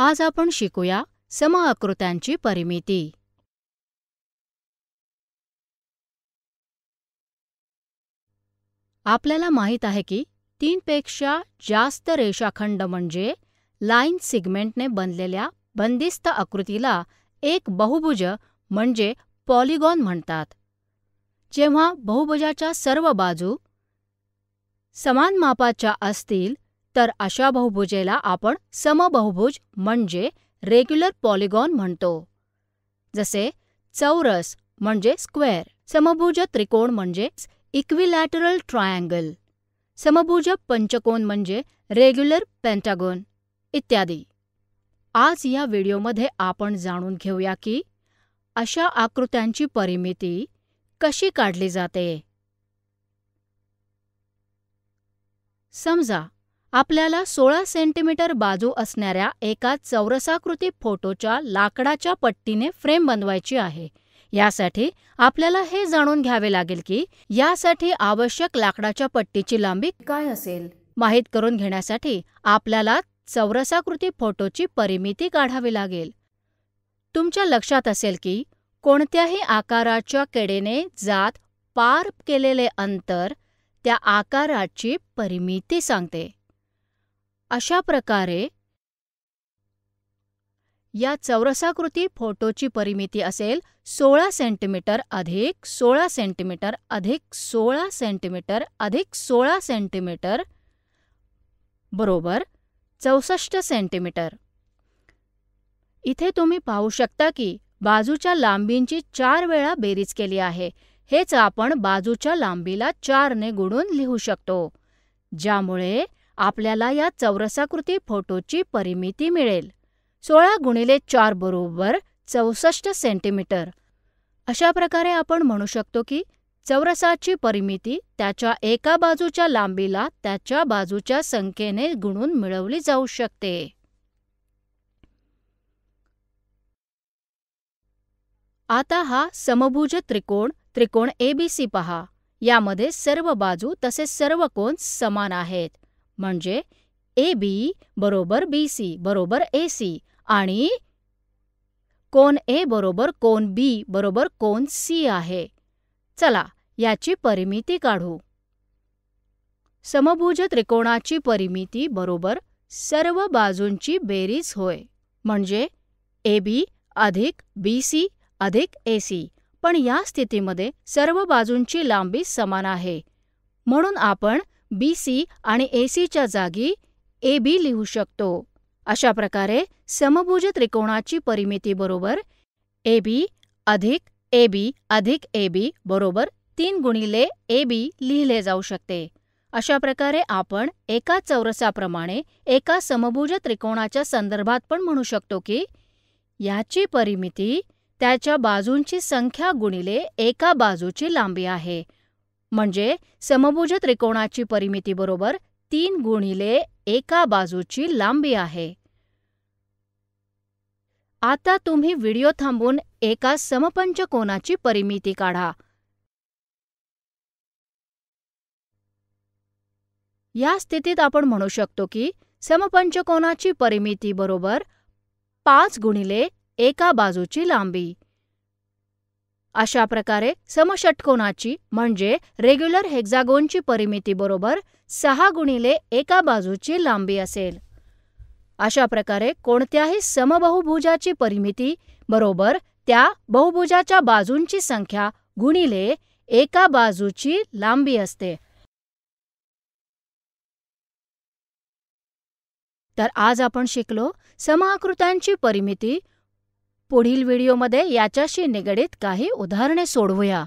आज आपण शिकूया समआकृत्यांची परिमिती आपल्याला माहीत आहे की तीनपेक्षा जास्त रेषाखंड म्हणजे लाईन सिगमेंटने बनलेल्या बंदिस्त आकृतीला एक बहुभुज म्हणजे पॉलिगॉन म्हणतात जेव्हा बहुभुजाच्या सर्व बाजू समान मापाच्या असतील तर अशा बहुभुजेला आपण समबहुभुज म्हणजे रेग्युलर पॉलिगॉन म्हणतो जसे चौरस म्हणजे स्क्वेअर समभुज त्रिकोण म्हणजे इक्विलॅटरल ट्रायंगल समभुज पंचकोन म्हणजे रेग्युलर पेंटागोन इत्यादी आज या व्हिडिओमध्ये आपण जाणून घेऊया की अशा आकृत्यांची परिमिती कशी काढली जाते समजा आपल्याला सोळा सेंटीमीटर बाजू असणाऱ्या एका चौरसाकृती फोटोच्या लाकडाच्या पट्टीने फ्रेम बनवायची आहे यासाठी आपल्याला हे जाणून घ्यावे लागेल की यासाठी आवश्यक लाकडाच्या पट्टीची लांबी काय असेल माहीत करून घेण्यासाठी आपल्याला चौरसाकृती फोटोची परिमिती काढावी लागेल तुमच्या लक्षात असेल की कोणत्याही आकाराच्या केडेने जात पार केलेले अंतर त्या आकाराची परिमिती सांगते अशा प्रकारे या चौरसाकृती फोटोची परिमिती असेल सोळा सेंटीमीटर अधिक सोळा सेंटीमीटर अधिक सोळा सेंटीमीटर अधिक सोळा सेंटीमीटर बरोबर चौसष्ट सेंटीमीटर इथे तुम्ही पाहू शकता की बाजूच्या लांबींची चार वेळा बेरीज केली आहे हेच आपण बाजूच्या लांबीला चारने गुणून लिहू शकतो ज्यामुळे आपल्याला या चौरसाकृती फोटोची परिमिती मिळेल सोळा गुणिले चार बरोबर चौसष्ट सेंटीमीटर अशा प्रकारे आपण म्हणू शकतो की चौरसाची परिमिती त्याच्या एका बाजूच्या लांबीला त्याच्या बाजूच्या संख्येने गुणून मिळवली जाऊ शकते आता हा समभुज त्रिकोण त्रिकोण एबीसी पहा यामध्ये सर्व बाजू तसेच सर्व कोण समान आहेत म्हणजे ए बी बरोबर बी सी बरोबर ए सी आणि कोन ए बरोबर कोन बी बरोबर कोन सी आहे चला याची परिमिती काढू समभुज त्रिकोणाची परिमिती बरोबर सर्व बाजूंची बेरीज होय म्हणजे ए बी अधिक बी सी अधिक ए सी पण या स्थितीमध्ये सर्व बाजूंची लांबी समान आहे म्हणून आपण बी सी आणि ए सीच्या जागी ए बी लिहू शकतो अशा प्रकारे समभुज त्रिकोणाची परिमिती बरोबर ए बी अधिक ए बी अधिक ए बी बरोबर तीन गुणिले ए बी लिहिले जाऊ शकते अशा प्रकारे आपण एका चौरसाप्रमाणे एका समभुज त्रिकोणाच्या संदर्भात पण म्हणू शकतो की याची परिमिती त्याच्या बाजूंची संख्या गुणिले एका बाजूची लांबी आहे म्हणजे समभुज त्रिकोणाची परिमिती बरोबर तीन गुणिले एका बाजूची लांबी आहे आता तुम्ही व्हिडिओ थांबून एका समपंचकोनाची परिमिती काढा या स्थितीत आपण म्हणू शकतो की समपंचकोनाची परिमिती बरोबर पाच गुणिले एका बाजूची लांबी अशा प्रकारे समषटकोनाची म्हणजे रेग्युलर हेक्झागोनची परिमिती बरोबर सहा गुणिले एका बाजूची लांबी असेल अशा प्रकारे कोणत्याही समबहुभुजाची परिमिती बरोबर त्या बहुभुजाच्या बाजूंची संख्या गुणिले एका बाजूची लांबी असते तर आज आपण शिकलो समाकृतांची परिमिती पुढील व्हिडिओमध्ये याच्याशी निगडीत काही उदाहरणे सोडवूया